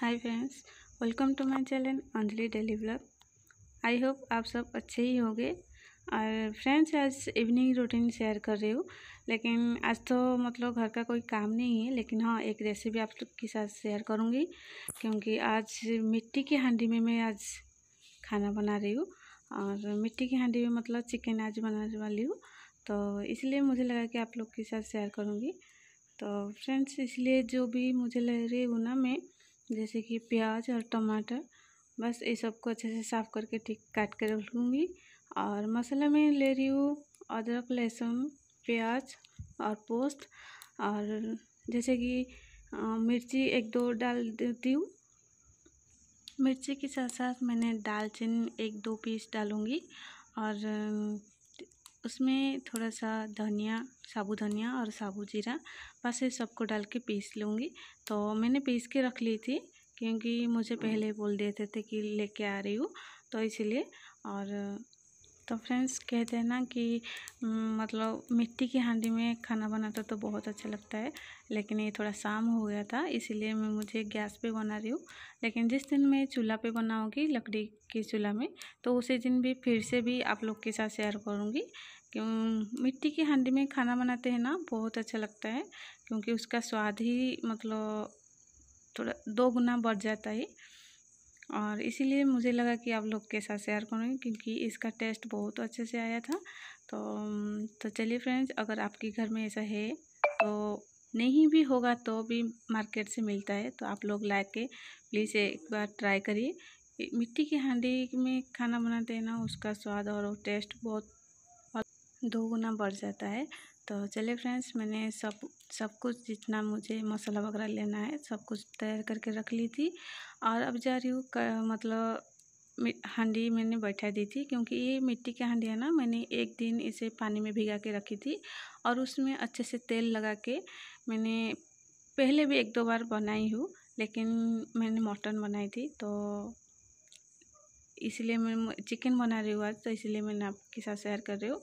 hi friends welcome to my channel Anjali daily blog I hope आप सब अच्छे ही होंगे और फ्रेंड्स आज इवनिंग रूटीन शेयर कर रही हूँ लेकिन आज तो मतलब घर का कोई काम नहीं है लेकिन हाँ एक रेसिपी आप लोग के साथ शेयर करूँगी क्योंकि आज मिट्टी की हांडी में मैं आज खाना बना रही हूँ और मिट्टी की हांडी में मतलब चिकन आज बनाने वाली हूँ तो इसलिए मुझे लगा कि आप लोग के साथ शेयर करूँगी तो फ्रेंड्स इसलिए जो भी मुझे लग रही हूँ ना मैं जैसे कि प्याज और टमाटर बस ये सबको अच्छे से साफ़ करके ठीक काट कर रख लूँगी और मसाला में ले रही हूँ अदरक लहसुन प्याज और पोस्ट और जैसे कि मिर्ची एक दो डाल देती हूँ मिर्ची के साथ साथ मैंने दालचीनी एक दो पीस डालूँगी और उसमें थोड़ा सा धनिया साबुत धनिया और साबुत जीरा बस ये सबको डाल के पीस लूँगी तो मैंने पीस के रख ली थी क्योंकि मुझे पहले बोल देते थे कि लेके आ रही हूँ तो इसीलिए और तो फ्रेंड्स कहते हैं ना कि मतलब मिट्टी की हांडी में खाना बनाता तो बहुत अच्छा लगता है लेकिन ये थोड़ा शाम हो गया था इसीलिए मैं मुझे गैस पे बना रही हूँ लेकिन जिस दिन मैं चूल्हा पे बनाऊँगी लकड़ी के चूल्हा में तो उसी दिन भी फिर से भी आप लोग के साथ शेयर करूँगी क्यों मिट्टी की हांडी में खाना बनाते हैं ना बहुत अच्छा लगता है क्योंकि उसका स्वाद ही मतलब थोड़ा दो गुना बढ़ जाता है और इसीलिए मुझे लगा कि आप लोग के साथ शेयर करूँगी क्योंकि इसका टेस्ट बहुत अच्छे से आया था तो तो चलिए फ्रेंड्स अगर आपके घर में ऐसा है तो नहीं भी होगा तो भी मार्केट से मिलता है तो आप लोग ला के प्लीज़ एक बार ट्राई करिए मिट्टी की हांडी में खाना बनाते हैं ना उसका स्वाद और टेस्ट बहुत दो गुना बढ़ जाता है तो चलिए फ्रेंड्स मैंने सब सब कुछ जितना मुझे मसाला वगैरह लेना है सब कुछ तैयार करके रख ली थी और अब जा रही हूँ मतलब हांडी मैंने बैठा दी थी क्योंकि ये मिट्टी की हांडी है ना मैंने एक दिन इसे पानी में भिगा के रखी थी और उसमें अच्छे से तेल लगा के मैंने पहले भी एक दो बार बनाई हूँ लेकिन मैंने मटन बनाई थी तो इसलिए मैं चिकन बना रही हूँ आज तो इसलिए मैंने आपके साथ शेयर कर रही हूँ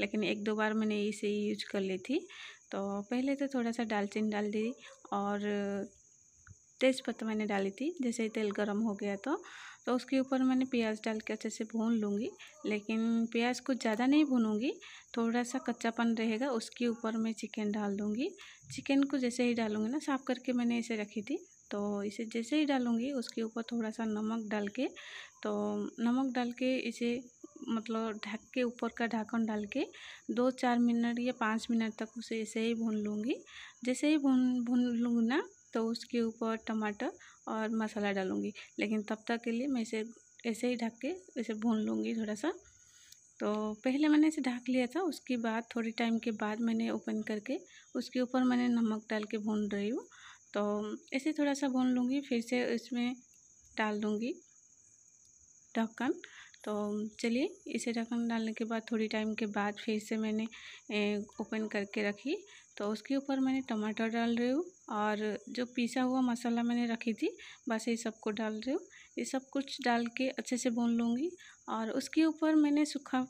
लेकिन एक दो बार मैंने इसे यूज कर ली थी तो पहले तो थोड़ा सा दालचीनी डाल दी और तेज़पत्ता मैंने डाली थी जैसे ही तेल गर्म हो गया तो तो उसके ऊपर मैंने प्याज डाल के अच्छे से भून लूँगी लेकिन प्याज को ज़्यादा नहीं भूनूँगी थोड़ा सा कच्चापन रहेगा उसके ऊपर मैं चिकन डाल दूँगी चिकन को जैसे ही डालूँगी ना साफ़ करके मैंने इसे रखी थी तो इसे जैसे ही डालूँगी उसके ऊपर थोड़ा सा नमक डाल के तो नमक डाल के इसे मतलब ढक के ऊपर का ढक्कन डाल के दो चार मिनट या पाँच मिनट तक उसे ऐसे ही भून लूँगी जैसे ही भून भून लूँगी ना तो उसके ऊपर टमाटर और मसाला डालूँगी लेकिन तब तक के लिए मैं इसे ऐसे ही ढक के इसे भून लूँगी थोड़ा सा तो पहले मैंने इसे ढक लिया था उसके बाद थोड़ी टाइम के बाद मैंने ओपन करके उसके ऊपर मैंने नमक डाल के भून रही हूँ तो ऐसे थोड़ा सा भून लूँगी फिर से इसमें डाल दूँगी ढक्कन तो चलिए इसे ढक्कन डालने के बाद थोड़ी टाइम के बाद फिर से मैंने ओपन करके रखी तो उसके ऊपर मैंने टमाटर डाल रही हूँ और जो पिसा हुआ मसाला मैंने रखी थी बस ये सबको डाल रही हूँ ये सब कुछ डाल के अच्छे से भून लूँगी और उसके ऊपर मैंने सूखा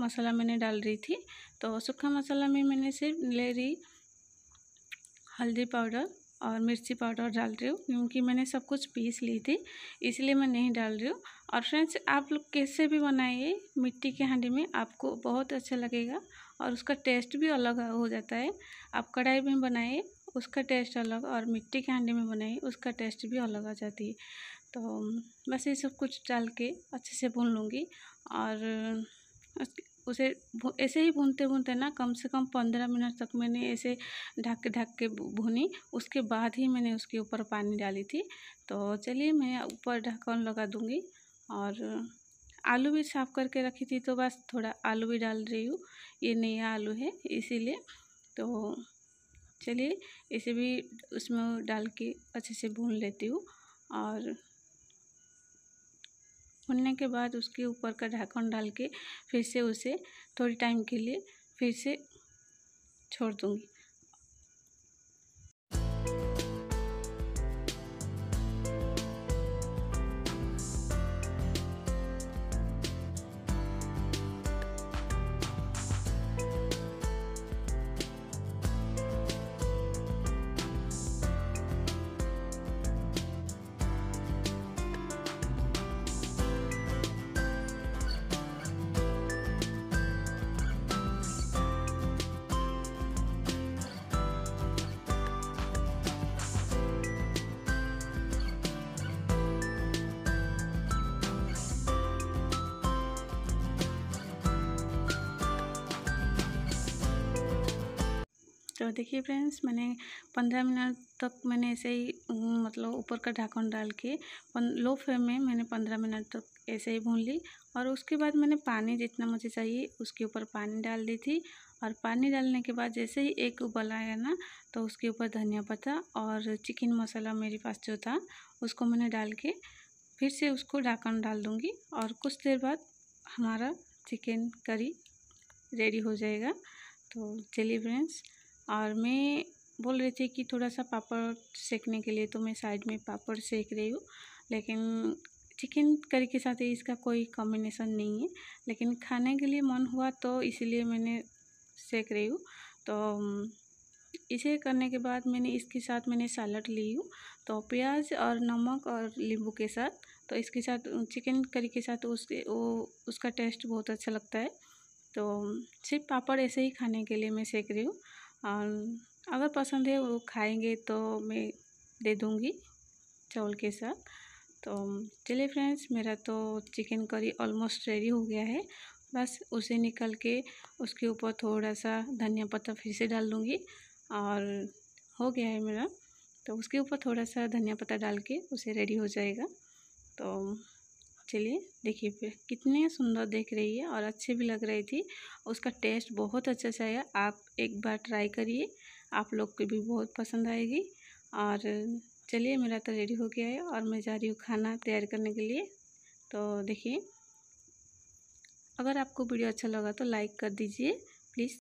मसाला मैंने डाल रही थी तो सूखा मसाला में मैंने सिर्फ ले रही हल्दी पाउडर और मिर्ची पाउडर डाल रही हूँ क्योंकि मैंने सब कुछ पीस ली थी इसलिए मैं नहीं डाल रही हूँ और फ्रेंड्स आप लोग कैसे भी बनाइए मिट्टी के हांडी में आपको बहुत अच्छा लगेगा और उसका टेस्ट भी अलग हो जाता है आप कढ़ाई में बनाइए उसका टेस्ट अलग और मिट्टी के हांडी में बनाइए उसका टेस्ट भी अलग आ जाती है तो बस ये सब कुछ डाल के अच्छे से भून लूँगी और उसे ऐसे ही भूनते भूनते ना कम से कम पंद्रह मिनट तक मैंने ऐसे ढक ढक के भूनी उसके बाद ही मैंने उसके ऊपर पानी डाली थी तो चलिए मैं ऊपर ढक्कन लगा दूँगी और आलू भी साफ़ करके रखी थी तो बस थोड़ा आलू भी डाल रही हूँ ये नया आलू है इसीलिए तो चलिए इसे भी उसमें डाल के अच्छे से भून लेती हूँ और भूनने के बाद उसके ऊपर का ढक्कन डाल के फिर से उसे थोड़ी टाइम के लिए फिर से छोड़ दूँगी तो देखिए फ्रेंड्स मैंने पंद्रह मिनट तक मैंने ऐसे ही मतलब ऊपर का ढाकन डाल के लो फ्लेम में मैंने पंद्रह मिनट तक ऐसे ही भून ली और उसके बाद मैंने पानी जितना मुझे चाहिए उसके ऊपर पानी डाल दी थी और पानी डालने के बाद जैसे ही एक उबल आया ना तो उसके ऊपर धनिया पत्ता और चिकन मसाला मेरे पास जो था उसको मैंने डाल के फिर से उसको ढाकन डाल दूँगी और कुछ देर बाद हमारा चिकन करी रेडी हो जाएगा तो चलिए फ्रेंड्स और मैं बोल रही थी कि थोड़ा सा पापड़ सेकने के लिए तो मैं साइड में पापड़ सेक रही हूँ लेकिन चिकन करी के साथ इसका कोई कॉम्बिनेशन नहीं है लेकिन खाने के लिए मन हुआ तो इसीलिए मैंने सेक रही हूँ तो इसे करने के बाद मैंने इसके साथ मैंने सैलड ली हूँ तो प्याज और नमक और नींबू के साथ तो इसके साथ चिकन करी के साथ उसके वो उसका टेस्ट बहुत अच्छा लगता है तो सिर्फ पापड़ ऐसे ही खाने के लिए मैं सेक रही हूँ और अगर पसंद है वो खाएंगे तो मैं दे दूँगी चावल के साथ तो चलिए फ्रेंड्स मेरा तो चिकन करी ऑलमोस्ट रेडी हो गया है बस उसे निकल के उसके ऊपर थोड़ा सा धनिया पत्ता फिर से डाल दूँगी और हो गया है मेरा तो उसके ऊपर थोड़ा सा धनिया पत्ता डाल के उसे रेडी हो जाएगा तो चलिए देखिए फिर कितने सुंदर देख रही है और अच्छी भी लग रही थी उसका टेस्ट बहुत अच्छा से आया आप एक बार ट्राई करिए आप लोग को भी बहुत पसंद आएगी और चलिए मेरा तो रेडी हो गया है और मैं जा रही हूँ खाना तैयार करने के लिए तो देखिए अगर आपको वीडियो अच्छा लगा तो लाइक कर दीजिए प्लीज़